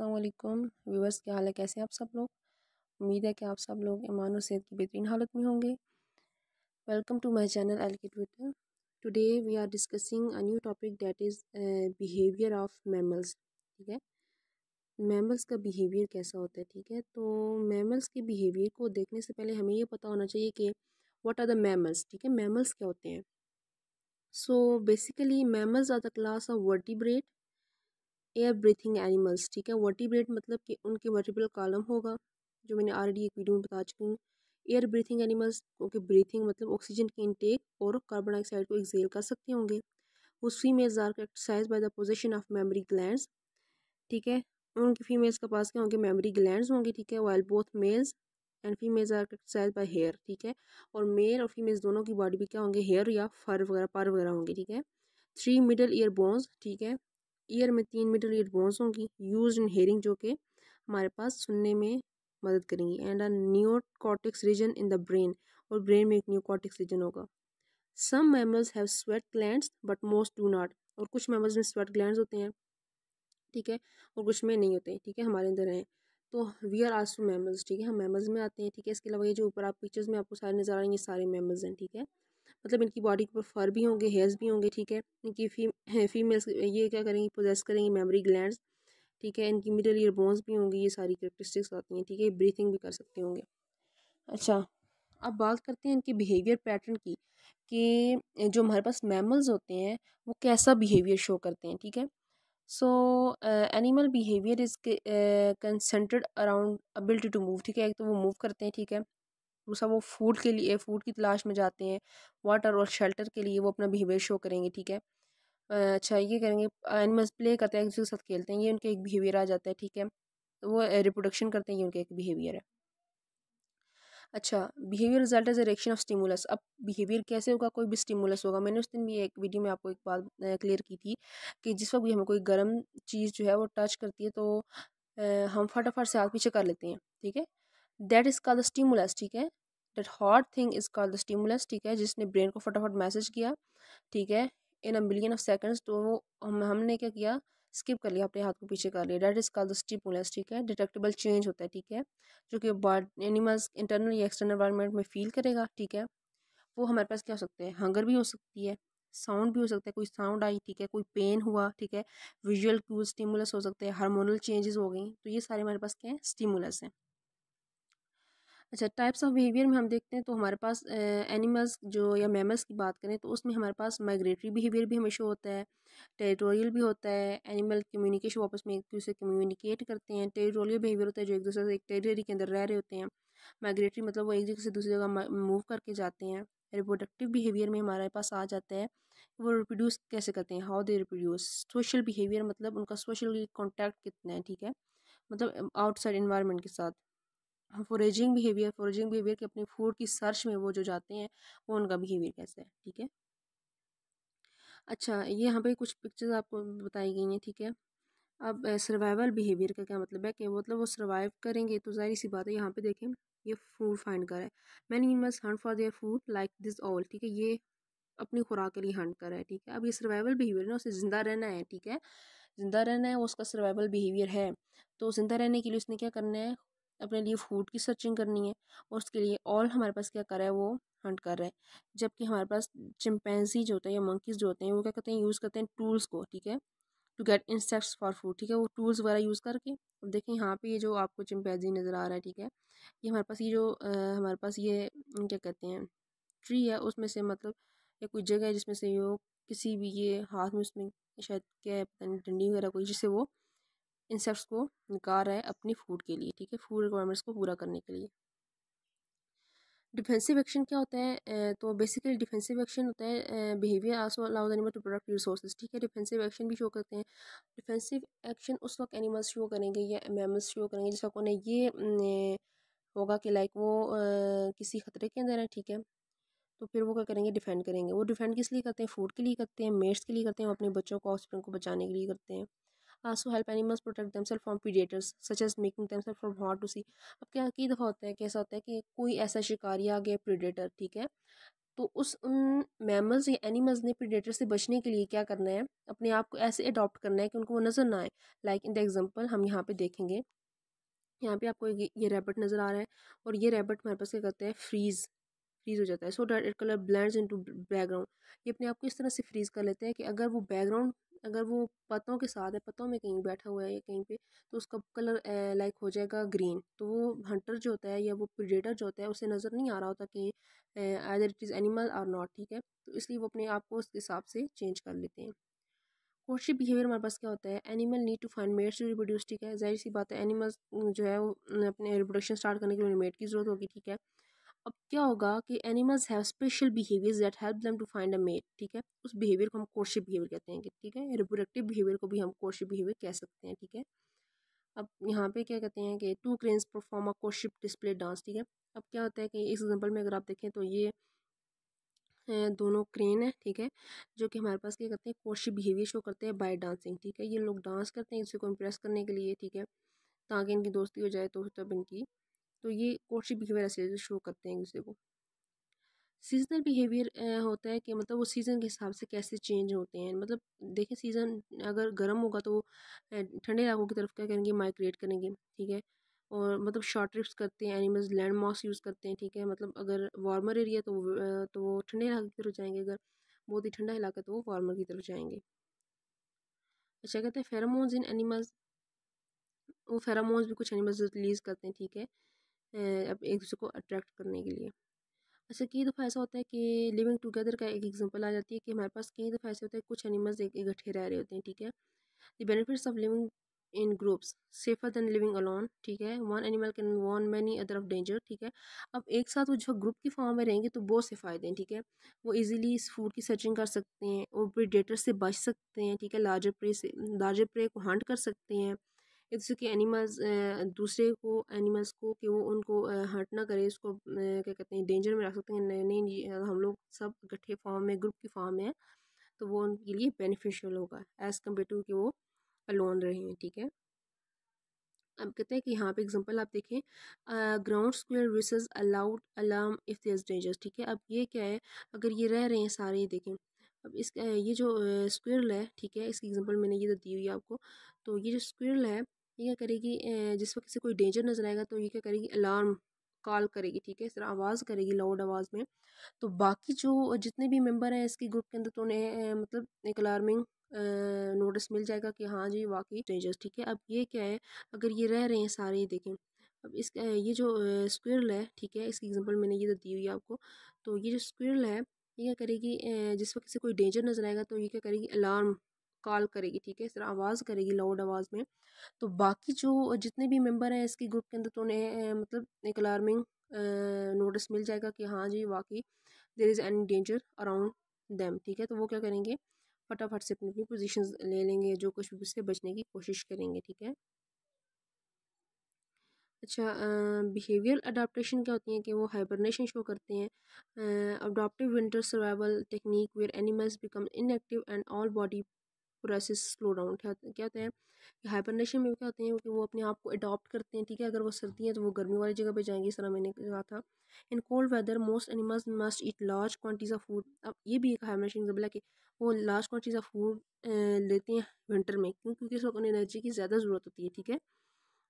अल्लाम व्यूवर्स क्या हाल है कैसे आप सब लोग उम्मीद है कि आप सब लोग ईमान और सेहत की बेहतरीन हालत में होंगे welcome to my channel L K Twitter today we are discussing a new topic that is behaviour of mammals ठीक है मैमल्स का बिहेवियर कैसा होता है ठीक है तो मैमल्स के बिहेवियर को देखने से पहले हमें ये पता होना चाहिए कि व्हाट आर द मैमल्स ठीक है मैमल्स क्या होते हैं so basically mammals are the class of vertebrate air breathing animals ठीक है वर्टिब्रेट मतलब कि उनके वर्टिब्रल कॉलम होगा जो मैंने ऑलरेडी एक वीडियो में बता चुकी हूँ एयर ब्रीथिंग एनिमल्स उनके ब्रीथिंग मतलब ऑक्सीजन की इनटेक और कार्बन डाइऑक्साइड को एक्सेल कर सकते होंगे उस females are exercise by the position of mammary glands ठीक है उनकी फीमेल्स के पास क्या होंगे मेमरी ग्लैंड्स होंगे ठीक है while both males and females are exercise by hair ठीक है और मेल और फीमेल्स दोनों की बॉडी भी क्या होंगे हेयर या फर वगैरह पर वगैरह होंगे ठीक है थ्री मिडल ईयर बोन्स ठीक है ईयर में तीन मीटर ईयर बोन्स होंगी यूज इन हेयरिंग जो कि हमारे पास सुनने में मदद करेंगी and a neocortex region in the brain और ब्रेन में एक न्यूकॉटिक्स रीजन होगा some mammals have sweat glands but most do not और कुछ मेमल्स में स्वेट ग्लैंड्स होते हैं ठीक है और कुछ में नहीं होते हैं ठीक है हमारे अंदर हैं तो वी आर आल्सो मेमल्स ठीक है हम मेमल्स में आते हैं ठीक है इसके अलावा ये जो ऊपर आप पिक्चर्स में आपको सारे नज़र आएंगे सारे मेमल्स हैं ठीक है मतलब इनकी बॉडी के ऊपर फर भी होंगे हेयर्स भी होंगे ठीक है इनकी फी फीमेल्स ये क्या करेंगे प्रोजेस करेंगी मेमोरी ग्लैंड ठीक है इनकी मिडल ईयर बोन्स भी होंगे ये सारी करेक्टरिस्टिक्स आती हैं ठीक है ब्रीथिंग भी कर सकते होंगे अच्छा अब बात करते हैं इनके बिहेवियर पैटर्न की कि जो हमारे पास मैमल्स होते हैं वो कैसा बिहेवियर शो करते हैं ठीक है so animal behaviour is concentrated around ability to move ठीक है एक तो वो मूव करते हैं ठीक है दूसरा वो फूड के लिए फूड की तलाश में जाते हैं वाटर और शेल्टर के लिए वो अपना बिहेवियर शो करेंगे ठीक है अच्छा ये करेंगे एनिमल्स प्ले करते हैं एक दूसरे के साथ खेलते हैं ये उनका एक बिहेवियर आ जाता है ठीक है तो वो रिप्रोडक्शन करते हैं ये उनका एक बिहेवियर है अच्छा behaviour result is a reaction of stimulus अब बिहेवियर कैसे होगा कोई भी स्टिमुलस होगा मैंने उस दिन भी एक वीडियो में आपको एक बात क्लियर की थी कि जिस वक्त भी हमें कोई गर्म चीज़ जो है वो टच करती है तो हम फटाफट से आग पीछे कर लेते हैं ठीक है दैट इज़ कॉल्ड स्टिमुलस ठीक है that hot thing is called the stimulus ठीक है जिसने ब्रेन को फटाफट मैसेज किया ठीक है in a million of seconds तो हम हमने क्या किया स्किप कर लिया अपने हाथ को पीछे कर लिया that is called the stimulus ठीक है डिटेक्टेबल चेंज होता है ठीक है जो कि बॉडी एनिमल्स इंटरनल या एक्सटर्नल इन्वायरमेंट में फील करेगा ठीक है वो हमारे पास क्या हो सकते हैं हंगर भी हो सकती है साउंड भी हो सकता है कोई साउंड आई ठीक है कोई पेन हुआ ठीक है विजुअल क्यूज स्टिमुलस हो सकते हैं हार्मोनल चेंजेस हो गई तो ये सारे हमारे पास क्या है स्टिमुलस हैं अच्छा टाइप्स ऑफ बिहेवियर में हम देखते हैं तो हमारे पास एनिमल्स जो या मेमल्स की बात करें तो उसमें हमारे पास माइग्रेटरी बिहेवियर भी हमेशा होता है टेरिटोरियल भी होता है एनिमल कम्युनिकेशन आपस में एक दूसरे कम्युनिकेट करते हैं टेरिटोरियल बिहेवियर होता है जो एक दूसरे से एक टेरिटरी के अंदर रह रहे होते हैं माइग्रेटरी मतलब वो एक जगह से दूसरी जगह मूव करके जाते हैं रिप्रोडक्टिव बिहेवियर में हमारे पास आ जाता है वो रिप्रोड्यूस कैसे करते हैं how they reproduce social behaviour मतलब उनका सोशल कॉन्टैक्ट कितना है ठीक है मतलब आउटसाइड इन्वायरमेंट के साथ फोरेजिंग बिहेवियर फोरेजिंग बिहेवियर के अपने फूड की सर्च में वो जो जाते हैं वो उनका बिहेवियर कैसा है ठीक है अच्छा ये यहाँ पे कुछ पिक्चर्स आपको बताई गई हैं ठीक है अब सर्वाइवल बिहेवियर का क्या मतलब है कि मतलब वो सर्वाइव करेंगे तो जाहिर सी बात है यहाँ पे देखें ये फूड फाइंड कर है man in must hunt for their food like this all ठीक है ये अपनी खुराक के लिए हंट कर रहा है ठीक है अब ये सर्वाइवल बिहेवियर ना उसे ज़िंदा रहना है ठीक है ज़िंदा रहना है उसका सर्वाइवल बिहेवियर है तो ज़िंदा रहने के लिए उसने क्या करना है अपने लिए फूड की सर्चिंग करनी है और उसके लिए ऑल हमारे पास क्या कर रहा है वो हंट कर रहा है जबकि हमारे पास चिंपैंसी जो होते हैं या मंकीज़ जो होते हैं वो क्या करते हैं यूज़ करते हैं टूल्स को ठीक है to get insects for food ठीक है वो टूल्स वगैरह यूज़ करके अब देखें यहाँ पे ये जो आपको चिमपैजी नज़र आ रहा है ठीक है ये हमारे पास ये जो आ, हमारे पास ये क्या कहते हैं ट्री है उसमें से मतलब या कोई जगह है जिसमें से वो किसी भी ये हाथ में उसमें शायद क्या है पता नहीं डंडी वगैरह कोई जिससे वो इंसेप्ट को निकाल रहा है अपनी फूड के लिए ठीक है फूड रिक्वायरमेंट्स को पूरा करने के लिए डिफेंसिव एक्शन क्या होता है तो बेसिकली डिफेंसिव एक्शन होता है behaviour also the animal to protect resources ठीक है डिफेंसिव एक्शन भी शो करते हैं डिफेंसिव एक्शन उस वक्त एनिमल्स शो करेंगे या मैमल्स शो करेंगे जिस वक्त उन्हें ये होगा कि लाइक वो आ, किसी खतरे के अंदर है ठीक है तो फिर वो क्या करेंगे डिफेंड करेंगे वो डिफेंड किस लिए करते हैं फूड के लिए करते हैं मेट्स के लिए करते हैं अपने बच्चों को हॉस्पिटल को बचाने के लिए करते हैं animals uh, protect animals self from predators such as making making self from hard to see अब क्या कई दफ़ा होता है कैसा होता है कि कोई ऐसा शिकारी आ गया प्रीडेटर ठीक है तो उस उन मैमल्स या एनिमल्स ने प्रीडेटर से बचने के लिए क्या करना है अपने आप को ऐसे अडॉप्ट करना है कि उनको वो नज़र ना आए लाइक इन द एग्जाम्पल हम यहाँ पे देखेंगे यहाँ पर आपको ये, रेबट नज़र आ रहा है और ये रेबट हमारे पास क्या करते हैं फ्रीज़ फ्रीज़ हो जाता है so that colour colour into background ये अपने आप को इस तरह से फ्रीज़ कर लेते हैं कि अगर वो बैकग्राउंड अगर वो पत्तों के साथ है पत्तों में कहीं बैठा हुआ है या कहीं पे तो उसका कलर लाइक हो जाएगा ग्रीन तो वो हंटर जो होता है या वो प्रिडेटर जो होता है उसे नज़र नहीं आ रहा होता कि आदर इट इज़ एनिमल और नॉट ठीक है तो इसलिए वो अपने आप को उसके हिसाब से चेंज कर लेते हैं कोर्टशिप बिहेवियर हमारे पास क्या होता है animal need to find mates to reproduce ठीक है जाहिर सी बात है एनिमल्स जो है वो अपने रिप्रोडक्शन स्टार्ट करने के लिए मेट की ज़रूरत होगी ठीक है अब क्या होगा कि animals have special behaviours that help them to find a mate ठीक है उस बिहेवियर को हम कोर्शिप बिहेवियर कहते हैं ठीक है रिप्रोडक्टिव बिहेवियर को भी हम कोर्शिप बिहेवियर कह सकते हैं ठीक है अब यहाँ पे क्या कहते हैं कि two cranes perform a courtship display dance ठीक है अब क्या होता है कि इस एग्जाम्पल में अगर आप देखें तो ये दोनों क्रेन है ठीक है जो कि हमारे पास क्या करते हैं कोर्शिप बिहेवियर शो करते हैं बाय डांसिंग ठीक है ये लोग डांस करते हैं इसी को इम्प्रेस करने के लिए ठीक है ताकि इनकी दोस्ती हो जाए तो तब इनकी तो ये कोर्टशिप बिहेवियर ऐसे शो करते हैं एक दूसरे को सीजनल बिहेवियर होता है कि मतलब वो सीज़न के हिसाब से कैसे चेंज होते हैं मतलब देखें सीज़न अगर गर्म होगा तो वो ठंडे इलाकों की तरफ क्या करेंगे माइग्रेट करेंगे ठीक है और मतलब शॉर्ट ट्रिप्स करते हैं एनिमल्स लैंड मार्क्स यूज़ करते हैं ठीक है मतलब अगर वार्मर एरिया तो तो वो ठंडे इलाके की तरफ जाएंगे अगर बहुत ही ठंडा इलाका तो वो वार्मर की तरफ जाएंगे अच्छा कहते हैं फेरामोन्स इन एनिमल्स वो फेरामोन्स भी कुछ एनिमल्स रिलीज़ करते हैं ठीक है अब एक दूसरे को अट्रैक्ट करने के लिए अच्छा कई दफ़ा ऐसा होता है कि लिविंग टुगेदर का एक एग्जांपल आ जाती है कि हमारे पास कई दफ़ा ऐसे होता है कुछ एनिमल्स एक इकट्ठे रह रहे होते हैं ठीक है the benefits of living in groups safer than living alone ठीक है one animal can warn many other of danger ठीक है अब एक साथ वो जो ग्रुप की फॉर्म में रहेंगे तो बहुत से फ़ायदे हैं ठीक है वो इजीली इस फूड की सर्चिंग कर सकते हैं और प्रीडेटर से बच सकते हैं ठीक है लार्जर प्रे से लार्जर प्रे को हंट कर सकते हैं एक जैसे कि एनिमल्स दूसरे को एनिमल्स को कि वो उनको हर्ट ना करें उसको क्या कहते हैं डेंजर में रख सकते हैं नहीं नहीं हम लोग सब इकट्ठे फॉर्म में ग्रुप की फॉर्म में है तो वो उनके लिए बेनिफिशियल होगा एज़ कम्पेयर टू कि वो अलोन हैं ठीक है अब कहते हैं कि यहाँ पे एग्जांपल आप देखें ground squirrels raise aloud alarm if there dangers ठीक है अब ये क्या है अगर ये रह रहे हैं सारे ये देखें अब इस ये जो स्क्वेयर है ठीक है इसकी एग्जांपल मैंने ये तो दी हुई है आपको तो ये जो स्क्वेयर है ये क्या करेगी जिस वक्त से कोई डेंजर नज़र आएगा तो ये क्या करेगी अलार्म कॉल करेगी ठीक है इस तरह आवाज़ करेगी लाउड आवाज़ में तो बाकी जो जितने भी मेंबर हैं इसके ग्रुप के अंदर तो उन्हें मतलब एक अलार्मिंग नोटिस मिल जाएगा कि हाँ जी वाकई डेंजर ठीक है अब ये क्या है अगर ये रह रहे हैं सारे ही देखें अब इस ये जो स्क्वेरल है ठीक है इसकी एग्जांपल मैंने ये तो दी हुई है आपको तो ये जो स्क्वेरल है ये क्या करेगी जिस वक्त से कोई डेंजर नज़र आएगा तो ये क्या करेगी अलार्म कॉल करेगी ठीक है इस तरह आवाज़ करेगी लाउड आवाज़ में तो बाकी जो जितने भी मेंबर हैं इसके ग्रुप के अंदर तो उन्हें मतलब एक अलार्मिंग नोटिस मिल जाएगा कि हाँ जी वाकई there is any danger around them ठीक है तो वो क्या करेंगे फटाफट से अपनी अपनी पोजिशन ले लेंगे जो कुछ भी उससे बचने की कोशिश करेंगे ठीक है अच्छा बिहेवियर अडाप्टशन क्या होती है कि वो हाइबरनेशन शो करते हैं adaptive winter survival technique where animals become inactive and all body process slow down क्या क्या होता है हाइपरनेशन में क्या होते हैं कि वो अपने आप को अडॉप्ट करते हैं ठीक है अगर वो सर्दी है तो वो गर्मी वाली जगह पे जाएंगे सर मैंने कहा था in cold weather most animals must eat large quantities of food अब ये भी एक हाइपरनेशन जब है कि वो लार्ज क्वान्टिटीज़ ऑफ फूड लेते हैं विंटर में क्यों क्योंकि उस वक्त उन्हें एनर्जी की ज़्यादा ज़रूरत होती है ठीक है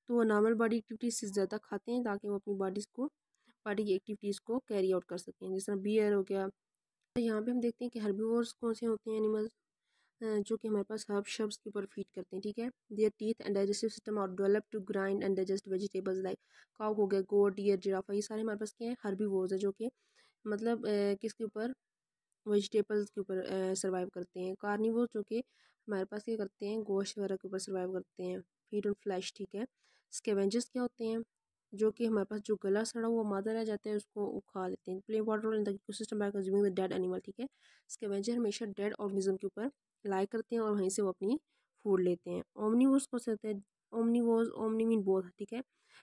तो वो नॉर्मल बॉडी एक्टिविटीज़ से ज़्यादा खाते हैं ताकि वो अपनी बॉडीज़ को बॉडी की एक्टिविटीज़ को कैरी आउट कर सकें जिस तरह बियर हो गया यहाँ पे हम देखते हैं कि हर्बीवर्स कौन से होते हैं एनिमल्स जो कि हमारे पास हर्ब शर्ब्स के ऊपर फीड करते हैं ठीक है their teeth and digestive system और develop to grind and digest vegetables like cow हो गया गोट डियर जिराफा ये सारे हमारे पास क्या हैं हर्बी वोज है जो कि मतलब किसके ऊपर वेजिटेबल्स के ऊपर सर्वाइव करते हैं कार्नी जो कि हमारे पास ये करते हैं गोश्त वगैरह के ऊपर सर्वाइव करते हैं फीड और फ्लैश ठीक है स्केवेंजेस क्या होते हैं जो कि हमारे पास जो गला सड़ा हुआ मादा रह जाता है उसको उखा लेते हैं play water in the ecosystem by consuming the dead animal ठीक है स्केवेंजर हमेशा डेड ऑर्गेनिज्म के ऊपर लाइक करते हैं और वहीं से वो अपनी फूड लेते हैं ओमनीवोर्स हो सकते हैं वोज ओमनी मीन बोथ ठीक है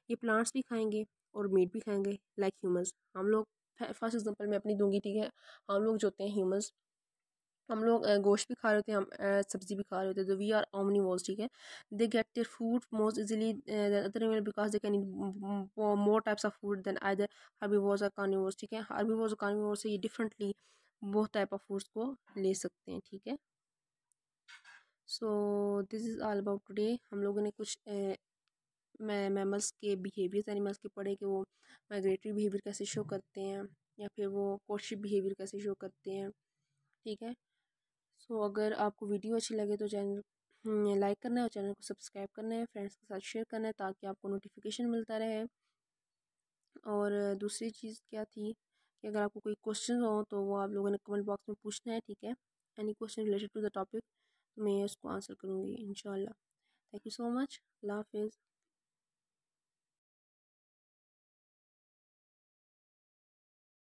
ये प्लांट्स भी खाएंगे और मीट भी खाएंगे लाइक ह्यूमंस हम लोग फर्स्ट एग्जांपल मैं अपनी दूंगी ठीक है हम लोग जो होते हैं ह्यूमंस हम लोग गोश्त भी खा रहे होते हैं हम सब्ज़ी भी खा रहे होते हैं तो वी आर ओमनी वॉल्स ठीक है they get their food most easily other because they can more types of food than either herbivores और कानी वॉल्स ठीक है हर्बी वॉल्स और कानी से ये डिफरेंटली बहुत टाइप ऑफ फूड्स को ले सकते हैं ठीक है so this is all about today हम लोगों ने कुछ मैमल्स के बिहेवियर्स एनिमल्स के पढ़े कि वो माइग्रेटरी बिहेवियर कैसे शो करते हैं या फिर वो कोशिप बिहेवियर कैसे शो करते हैं ठीक है सो so, अगर आपको वीडियो अच्छी लगे तो चैनल लाइक हम्म, करना है और चैनल को सब्सक्राइब करना है फ्रेंड्स के साथ शेयर करना है ताकि आपको नोटिफिकेशन मिलता रहे और दूसरी चीज़ क्या थी कि अगर आपको कोई क्वेश्चन हो तो वो आप लोगों ने कमेंट बॉक्स में पूछना है ठीक है any question related to the topic मैं उसको आंसर करूँगी इन थैंक यू सो मच अल्लाह हाफिज़